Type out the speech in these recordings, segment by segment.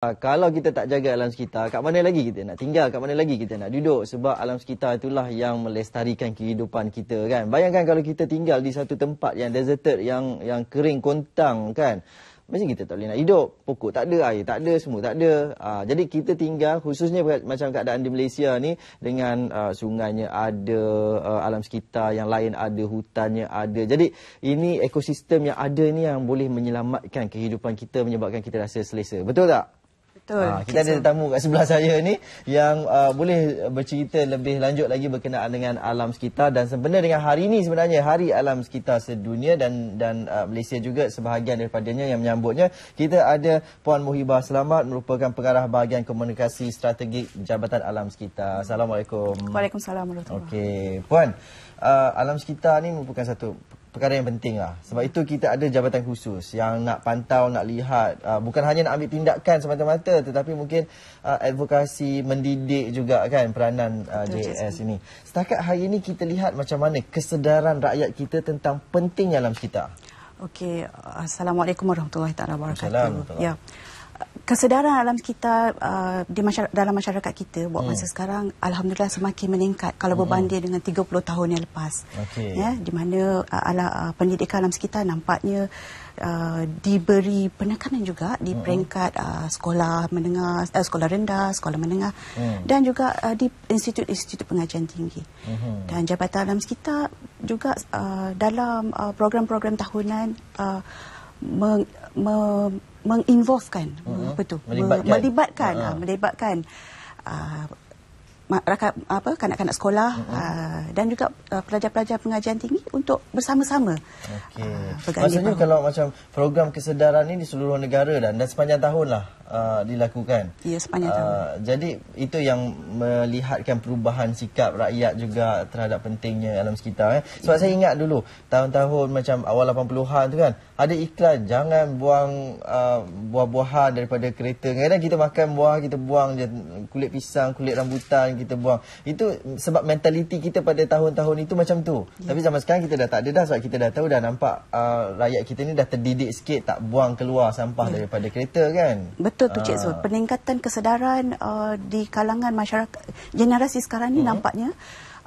Ah, kalau kita tak jaga alam sekitar, kat mana lagi kita nak tinggal? Kat mana lagi kita nak duduk? Sebab alam sekitar itulah yang melestarikan kehidupan kita kan. Bayangkan kalau kita tinggal di satu tempat yang deserted, yang yang kering, kontang kan. Mesti kita tak boleh nak hidup. Pokok tak ada, air tak ada, semua tak ada. Aa, ah, jadi kita tinggal khususnya macam keadaan di Malaysia ni dengan aa, ah, sungainya ada, aa, alam sekitar yang lain ada, hutannya ada. Jadi ini ekosistem yang ada ni yang boleh menyelamatkan kehidupan kita menyebabkan kita rasa selesa. Betul tak? Betul. Ha, kita ada tetamu kat sebelah saya ni yang uh, boleh bercerita lebih lanjut lagi berkenaan dengan alam sekitar dan sebenarnya dengan hari ini sebenarnya hari alam sekitar sedunia dan dan uh, Malaysia juga sebahagian daripadanya yang menyambutnya. Kita ada Puan Muhibah Selamat merupakan pengarah bahagian komunikasi strategik Jabatan Alam Sekitar. Assalamualaikum. Waalaikumsalam warahmatullahi Okey, Puan, uh, alam sekitar ni merupakan satu perkara yang penting lah. Sebab itu kita ada jabatan khusus yang nak pantau, nak lihat. Uh, bukan hanya nak ambil tindakan semata-mata tetapi mungkin uh, advokasi mendidik juga kan peranan uh, JAS ini. Setakat hari ini kita lihat macam mana kesedaran rakyat kita tentang pentingnya alam kita. Okey. Assalamualaikum warahmatullahi wabarakatuh. Assalamualaikum warahmatullahi ya. wabarakatuh. Ya kesedaran alam kita uh, di masyarakat, dalam masyarakat kita buat masa hmm. sekarang alhamdulillah semakin meningkat kalau hmm. berbanding hmm. dengan 30 tahun yang lepas. Okay. Ya, di mana uh, ala, uh, pendidikan alam sekitar nampaknya Uh, diberi penekanan juga di hmm peringkat uh, sekolah menengah uh, sekolah rendah sekolah menengah mm. dan juga uh, di institut-institut pengajian tinggi hmm dan jabatan alam sekitar juga uh, dalam uh, program-program tahunan uh, meng, me, menginvolvekan hmm. apa tu melibatkan melibatkan, ha. melibatkan uh, rakan apa kanak-kanak sekolah mm-hmm. aa, ah, dan juga ah, pelajar-pelajar pengajian tinggi untuk bersama-sama. Okey. Ah, Maksudnya perahu. kalau macam program kesedaran ini di seluruh negara dan dan sepanjang tahunlah aa, dilakukan. Ya sepanjang aa, tahun. Jadi itu yang melihatkan perubahan sikap rakyat juga terhadap pentingnya alam sekitar eh. Sebab ya. saya ingat dulu tahun-tahun macam awal 80-an tu kan ada iklan jangan buang buah-buahan daripada kereta. Kadang-kadang kita makan buah kita buang je kulit pisang, kulit rambutan kita buang. Itu sebab mentaliti kita pada tahun-tahun itu macam tu. Yeah. Tapi zaman sekarang kita dah tak ada dah sebab kita dah tahu dah nampak uh, rakyat kita ni dah terdidik sikit tak buang keluar sampah yeah. daripada kereta kan. Betul tu Cik ah. Zul. Peningkatan kesedaran uh, di kalangan masyarakat generasi sekarang ni uh-huh. nampaknya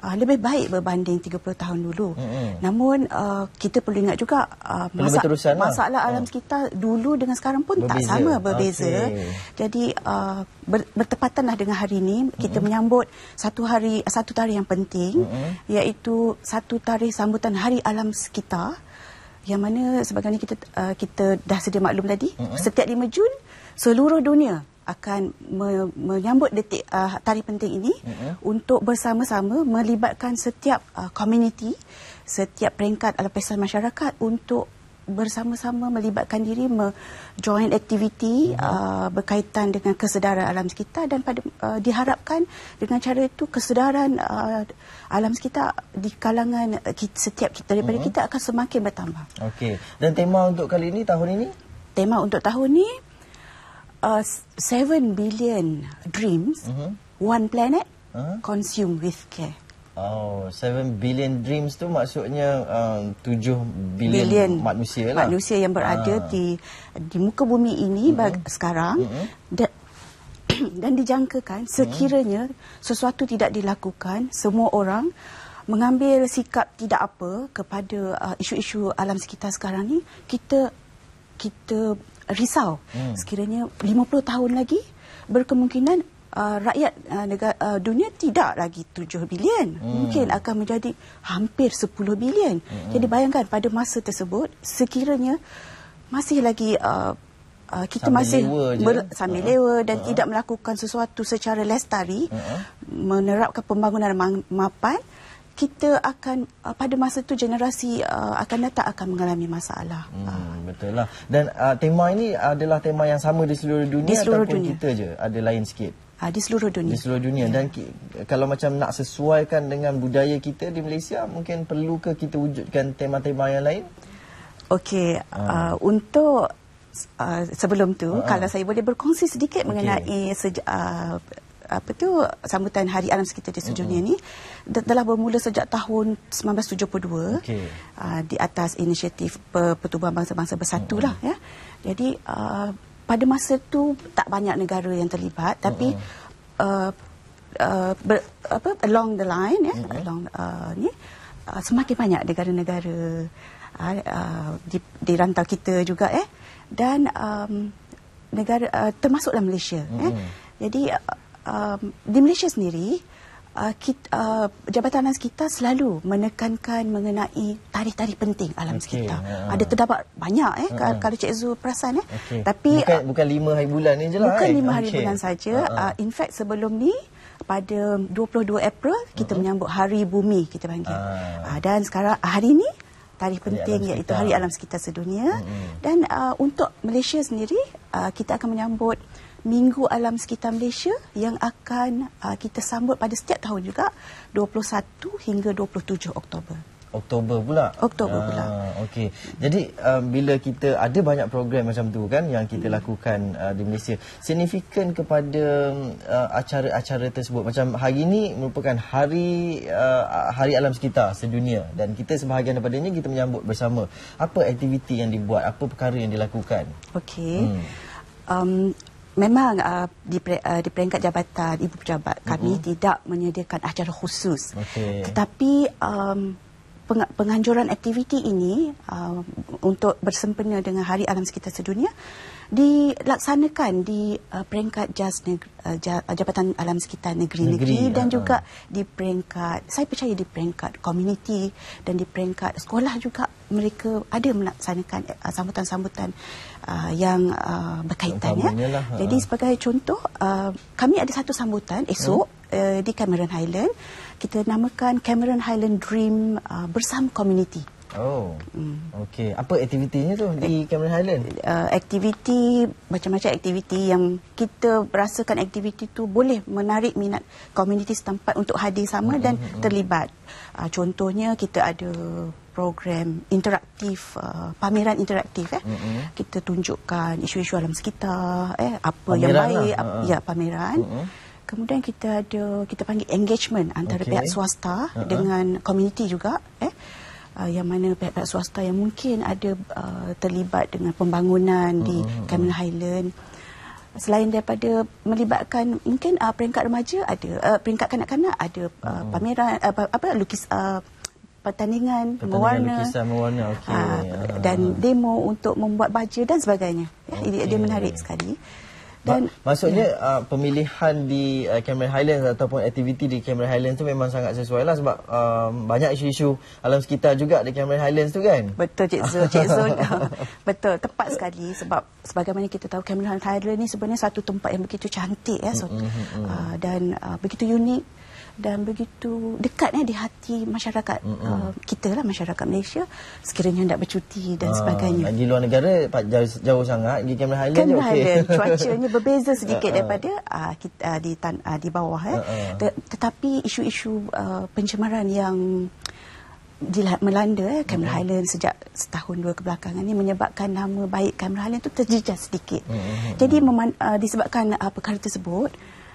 uh, lebih baik berbanding 30 tahun dulu. Hmm. Namun uh, kita perlu ingat juga uh, masa lah. masalah lah. alam sekitar dulu dengan sekarang pun berbeza. tak sama berbeza. Okay. Jadi uh, ber, bertepatanlah dengan hari ini kita hmm. menyambut satu hari satu tarikh yang penting hmm. iaitu satu tarikh sambutan Hari Alam Sekitar yang mana sebagainya kita uh, kita dah sedia maklum tadi hmm. setiap 5 Jun seluruh dunia akan me menyambut detik uh, tari penting ini mm -hmm. untuk bersama-sama melibatkan setiap uh, ah, community, setiap peringkat atau pesan masyarakat untuk bersama-sama melibatkan diri me join activity ya. Mm-hmm. uh, berkaitan dengan kesedaran alam sekitar dan pada, uh, diharapkan dengan cara itu kesedaran uh, alam sekitar di kalangan uh, kita, setiap kita daripada uh mm-hmm. -huh. kita akan semakin bertambah. Okey. Dan tema untuk kali ini tahun ini? Tema untuk tahun ini 7 uh, billion dreams, uh-huh. one planet uh-huh. consumed with care. Oh, 7 billion dreams tu maksudnya um, uh, 7 billion manusia lah. Manusia yang berada ah. di di muka bumi ini uh-huh. sekarang uh-huh. Mm-hmm. dan, dan dijangkakan sekiranya uh-huh. sesuatu tidak dilakukan, semua orang mengambil sikap tidak apa kepada uh, isu-isu alam sekitar sekarang ni, kita kita risau hmm. sekiranya 50 tahun lagi berkemungkinan uh, rakyat uh, negara uh, dunia tidak lagi 7 bilion hmm. mungkin akan menjadi hampir 10 bilion hmm. jadi bayangkan pada masa tersebut sekiranya masih lagi uh, Uh, kita sambil masih lewa sambil uh, lewa dan uh, tidak melakukan sesuatu secara lestari uh, menerapkan pembangunan mapan uh, kita akan uh, pada masa itu generasi uh, akan datang akan mengalami masalah. Hmm, betul lah. Dan uh, tema ini adalah tema yang sama di seluruh dunia di seluruh ataupun dunia. kita je ada lain sikit. Ha, di seluruh dunia. Di seluruh dunia. Ya. Dan kalau macam nak sesuaikan dengan budaya kita di Malaysia, mungkin perlu ke kita wujudkan tema-tema yang lain? Okey, ha. uh, untuk uh, sebelum tu, ha. kalau saya boleh berkongsi sedikit okay. mengenai sejarah uh, apa tu sambutan Hari Alam Sekitar di Sejunia mm -hmm. ni telah bermula sejak tahun 1972 okay. uh, di atas inisiatif Pertubuhan Bangsa-Bangsa Bersatu mm -hmm. lah ya. Jadi uh, pada masa tu tak banyak negara yang terlibat tapi mm -hmm. uh, Uh, apa, along the line ya, mm -hmm. along uh, ni uh, semakin banyak negara-negara uh, uh, di, di rantau kita juga eh dan um, negara uh, termasuklah Malaysia mm -hmm. eh. jadi um, di Malaysia sendiri uh, kita, uh, jabatan alam sekitar selalu menekankan mengenai tarikh-tarikh penting alam okay. sekitar. uh Ada terdapat banyak eh uh kalau Cik Zul perasan eh. Okay. Tapi bukan uh, bukan 5 hari bulan ni jelah. Bukan eh. lima hari okay. bulan saja. Uh-huh. Uh, in fact sebelum ni pada 22 April kita uh-huh. menyambut Hari Bumi kita panggil. uh Uh, dan sekarang hari ni tarikh penting iaitu Hari Alam Sekitar Sedunia uh-huh. dan uh, untuk Malaysia sendiri uh, kita akan menyambut Minggu Alam Sekitar Malaysia yang akan uh, kita sambut pada setiap tahun juga 21 hingga 27 Oktober. Oktober pula. Oktober ah, pula. Okey. Jadi um, bila kita ada banyak program macam tu kan yang kita hmm. lakukan uh, di Malaysia, signifikan kepada uh, acara-acara tersebut macam hari ini merupakan hari uh, hari alam sekitar sedunia dan kita sebahagian daripadanya kita menyambut bersama. Apa aktiviti yang dibuat? Apa perkara yang dilakukan? Okey. Hmm. Um, memang uh, di, uh, di peringkat jabatan ibu pejabat kami uh-huh. tidak menyediakan acara khusus. Okay. Tetapi um, peng- penganjuran aktiviti ini uh, untuk bersempena dengan Hari Alam Sekitar Sedunia dilaksanakan di uh, peringkat JAS negeri uh, uh, Jabatan Alam Sekitar Negeri-Negeri dan uh, juga ya. di peringkat saya percaya di peringkat komuniti dan di peringkat sekolah juga mereka ada melaksanakan uh, sambutan-sambutan uh, yang uh, berkaitan ya. Lah, Jadi ha. sebagai contoh uh, kami ada satu sambutan esok eh? uh, di Cameron Highland kita namakan Cameron Highland Dream uh, Bersama komuniti. Oh. Hmm. Okey. Apa aktivitinya tu di Cameron Highland? Uh, aktiviti macam-macam aktiviti yang kita rasakan aktiviti tu boleh menarik minat komuniti setempat untuk hadir sama hmm. dan hmm. hmm. terlibat. Uh, contohnya kita ada program interaktif uh, pameran interaktif eh hmm, hmm. kita tunjukkan isu-isu alam sekitar eh apa pameran yang lah. baik lah. ap, uh ya pameran uh kemudian kita ada kita panggil engagement antara okay. pihak swasta uh-huh. dengan komuniti juga eh uh, yang mana pihak-pihak swasta yang mungkin ada uh, terlibat dengan pembangunan di uh-huh. Oh, oh, oh. Cameron Highland selain daripada melibatkan mungkin uh, peringkat remaja ada uh, peringkat kanak-kanak ada uh, uh-huh. pameran uh, apa lukis uh, pertandingan, pertandingan mewarna, lukisan mewarna okay. uh, ah, ah, dan ah. demo untuk membuat baju dan sebagainya ya okay. dia, dia menarik sekali dan maksudnya ya. uh, pemilihan di uh, Cameron Highlands ataupun aktiviti di Cameron Highlands tu memang sangat sesuai lah sebab uh, banyak isu-isu alam sekitar juga di Cameron Highlands tu kan? Betul Cik Zul, Cik Zul. Betul, tepat sekali sebab sebagaimana kita tahu Cameron Highlands ni sebenarnya satu tempat yang begitu cantik ya. So, mm -hmm. uh, dan uh, begitu unik dan begitu dekatnya di hati masyarakat mm-hmm. uh, kita lah masyarakat Malaysia sekiranya hendak bercuti dan uh, sebagainya. Di luar negara pak jauh, jauh sangat di Cameron Highlands je okey. cuacanya berbeza sedikit uh, daripada uh, kita, uh, di tan, uh, di bawah eh. Uh, uh. Tetapi isu-isu uh, pencemaran yang dilihat melanda eh, Cameron mm-hmm. Highlands sejak setahun dua kebelakangan ini menyebabkan nama baik Cameron Highlands itu terjejas sedikit. Mm-hmm. Jadi uh, disebabkan uh, perkara tersebut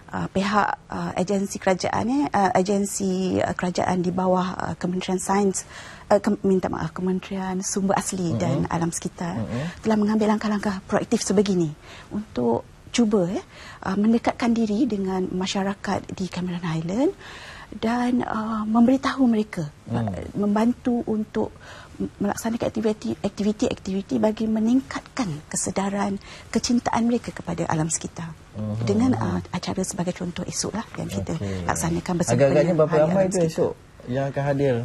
uh, pihak uh, agensi kerajaan ya, uh, agensi uh, kerajaan di bawah uh, Kementerian Sains uh, ke, minta maaf Kementerian Sumber Asli mm-hmm. dan Alam Sekitar mm-hmm. telah mengambil langkah-langkah proaktif sebegini untuk cuba ya, uh, mendekatkan diri dengan masyarakat di Cameron Highland dan uh, memberitahu mereka uh, mm. uh, membantu untuk melaksanakan aktiviti-aktiviti bagi meningkatkan kesedaran, kecintaan mereka kepada alam sekitar. Uh-huh. Dengan uh, acara sebagai contoh esoklah yang kita okay. laksanakan bersama dengan Agak-agaknya berapa ramai itu esok yang akan hadir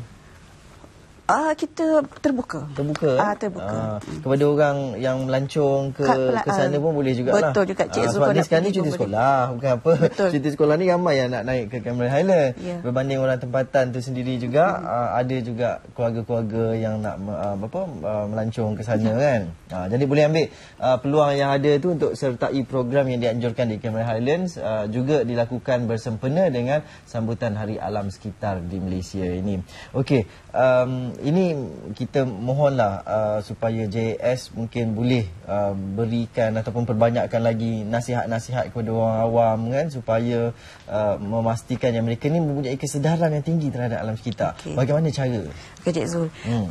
Ah uh, kita terbuka. Terbuka? Eh? Ah uh, terbuka. Uh, kepada orang yang melancong ke ke sana ah, pun boleh juga lah. Betul juga Cik uh, ah, Zul. Sebab sekarang ni cuti sekolah bukan apa. Betul. Cuti sekolah ni ramai yang nak naik ke Cameron Highland. Yeah. Berbanding orang tempatan tu sendiri juga uh, ada juga keluarga-keluarga yang nak uh, apa uh, melancong ke sana yeah. kan. Uh, jadi boleh ambil uh, peluang yang ada tu untuk sertai program yang dianjurkan di Cameron Highlands uh, juga dilakukan bersempena dengan sambutan Hari Alam Sekitar di Malaysia ini. Okey, um, ini kita mohonlah uh, supaya JAS mungkin boleh uh, berikan ataupun perbanyakkan lagi nasihat-nasihat kepada orang awam kan supaya uh, memastikan yang mereka ni mempunyai kesedaran yang tinggi terhadap alam sekitar. Okay. Bagaimana cara? Okey Cik Zul. Hmm.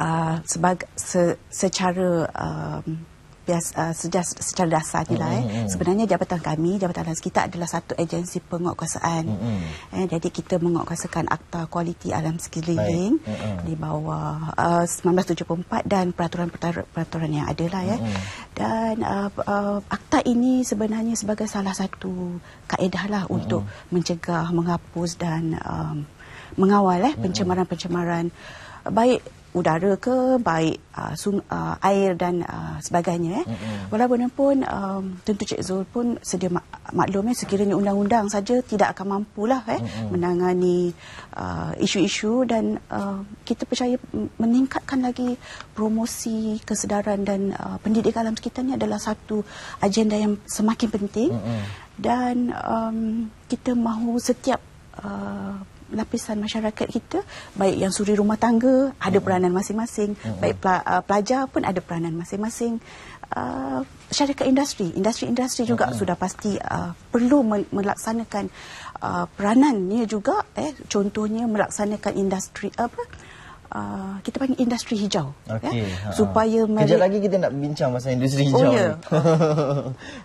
Uh, sebagai se, secara uh, biasa uh, secara dasar jelah mm-hmm. eh sebenarnya jabatan kami jabatan alam sekitar adalah satu agensi penguatkuasaan mm-hmm. eh jadi kita menguatkuasakan akta kualiti alam sekeliling mm-hmm. di bawah uh, 1974 dan peraturan-peraturan yang ada lah ya. mm-hmm. dan uh, uh, akta ini sebenarnya sebagai salah satu kaedah lah mm-hmm. untuk mencegah menghapus dan um, mengawal eh pencemaran-pencemaran baik udara ke baik uh, ah, sung, uh, ah, air dan uh, sebagainya eh. Mm-hmm. Walaupun um, tentu Cik Zul pun sedia mak- maklum eh sekiranya undang-undang saja tidak akan mampulah eh mm-hmm. menangani uh, isu-isu dan uh, kita percaya meningkatkan lagi promosi kesedaran dan uh, pendidikan dalam sekitar ini adalah satu agenda yang semakin penting. Mm-hmm. Dan um, kita mahu setiap uh, lapisan masyarakat kita baik yang suri rumah tangga ada hmm. peranan masing-masing hmm. baik uh, pelajar pun ada peranan masing-masing uh, syarikat industri industri-industri juga okay. Hmm. sudah pasti uh, perlu melaksanakan uh, peranannya juga eh contohnya melaksanakan industri apa uh, Uh, kita panggil industri hijau okay. ya, ha. supaya mari... kejap lagi kita nak bincang pasal industri oh, hijau oh, ya.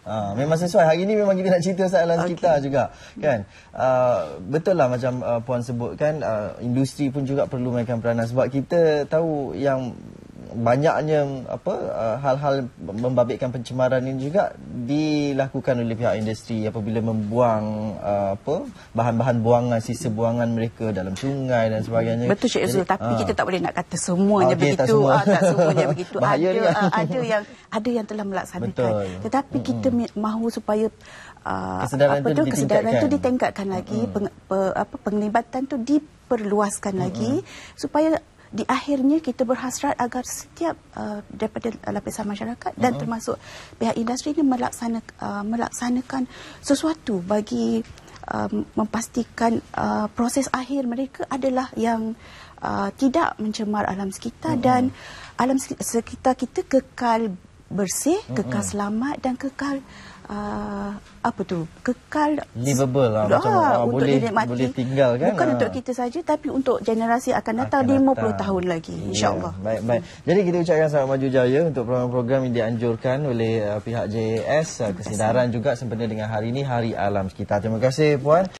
uh, memang sesuai hari ini memang kita nak cerita soalan okay. kita juga kan uh, betul lah macam uh, puan sebutkan uh, industri pun juga perlu mainkan peranan sebab kita tahu yang banyaknya apa uh, hal-hal uh, membabitkan pencemaran ini juga dilakukan oleh pihak industri apabila membuang uh, apa bahan-bahan buangan sisa buangan mereka dalam sungai dan sebagainya. Betul Cik Zul tapi uh, kita tak boleh nak kata semuanya ah, okay, begitu tak, ah, semua. uh, tak semuanya begitu. ada ada yang ada yang telah melaksanakan. Betul. Tetapi kita mahu supaya uh, kesedaran itu ditingkatkan lagi hmm peng, pe, apa penglibatan itu diperluaskan mm-hmm. lagi supaya di akhirnya kita berhasrat agar setiap uh, daripada uh, lapisan masyarakat dan uh-huh. termasuk pihak industri ini melaksana, uh, melaksanakan sesuatu bagi uh, memastikan uh, proses akhir mereka adalah yang uh, tidak mencemar alam sekitar uh-huh. dan alam sekitar kita kekal bersih, kekal mhm. selamat dan kekal uh, Ah, apa tu kekal livable lah doa, ah, macam untuk boleh dinikmati. boleh tinggal kan bukan ha. untuk kita saja tapi untuk generasi akan datang akan 50 datang. tahun lagi ya, insyaallah ya, baik baik jadi kita ucapkan selamat maju jaya untuk program-program yang dianjurkan oleh uh, pihak JAS uh, kesedaran juga sempena dengan hari ini hari alam sekitar terima kasih puan